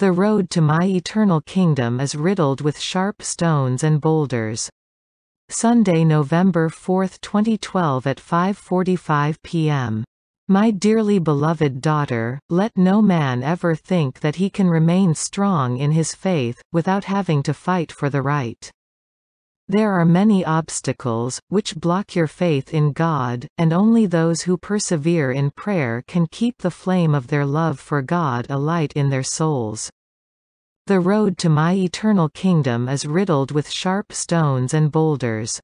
The road to my eternal kingdom is riddled with sharp stones and boulders. Sunday, November 4, 2012 at 5.45 p.m. My dearly beloved daughter, let no man ever think that he can remain strong in his faith, without having to fight for the right. There are many obstacles, which block your faith in God, and only those who persevere in prayer can keep the flame of their love for God alight in their souls. The road to my eternal kingdom is riddled with sharp stones and boulders.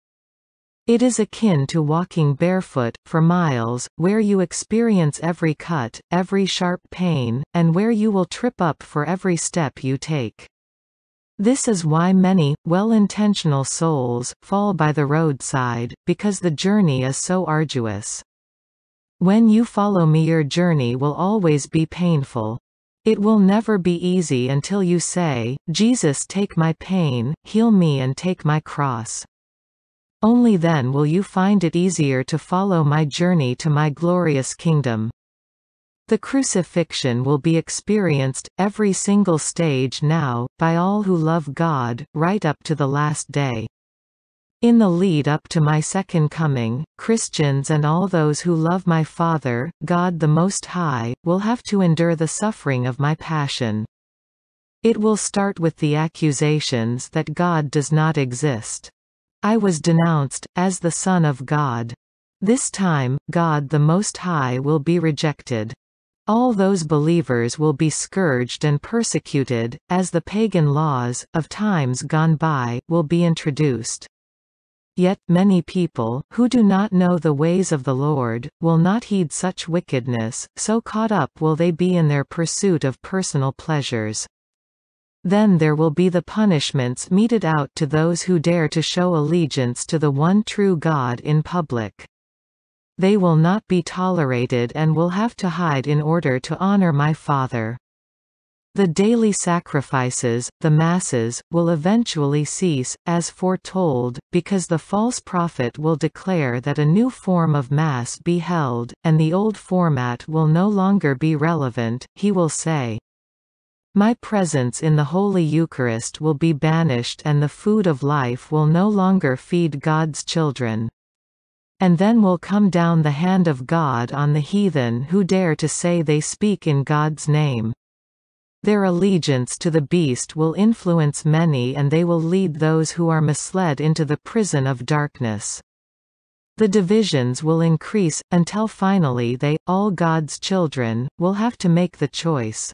It is akin to walking barefoot, for miles, where you experience every cut, every sharp pain, and where you will trip up for every step you take. This is why many, well-intentional souls, fall by the roadside, because the journey is so arduous. When you follow me your journey will always be painful. It will never be easy until you say, Jesus take my pain, heal me and take my cross. Only then will you find it easier to follow my journey to my glorious kingdom. The crucifixion will be experienced, every single stage now, by all who love God, right up to the last day. In the lead up to my second coming, Christians and all those who love my Father, God the Most High, will have to endure the suffering of my passion. It will start with the accusations that God does not exist. I was denounced, as the Son of God. This time, God the Most High will be rejected. All those believers will be scourged and persecuted, as the pagan laws, of times gone by, will be introduced. Yet, many people, who do not know the ways of the Lord, will not heed such wickedness, so caught up will they be in their pursuit of personal pleasures. Then there will be the punishments meted out to those who dare to show allegiance to the one true God in public. They will not be tolerated and will have to hide in order to honor my Father. The daily sacrifices, the masses, will eventually cease, as foretold, because the false prophet will declare that a new form of mass be held, and the old format will no longer be relevant, he will say. My presence in the Holy Eucharist will be banished and the food of life will no longer feed God's children. And then will come down the hand of God on the heathen who dare to say they speak in God's name. Their allegiance to the beast will influence many and they will lead those who are misled into the prison of darkness. The divisions will increase, until finally they, all God's children, will have to make the choice.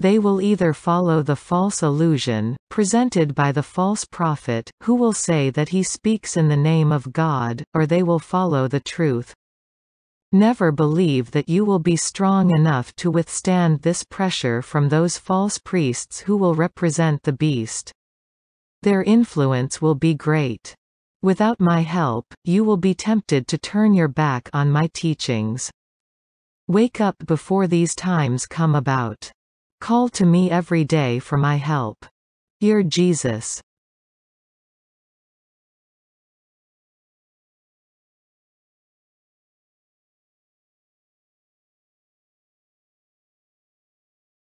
They will either follow the false illusion, presented by the false prophet, who will say that he speaks in the name of God, or they will follow the truth. Never believe that you will be strong enough to withstand this pressure from those false priests who will represent the beast. Their influence will be great. Without my help, you will be tempted to turn your back on my teachings. Wake up before these times come about. Call to me every day for my help. Dear Jesus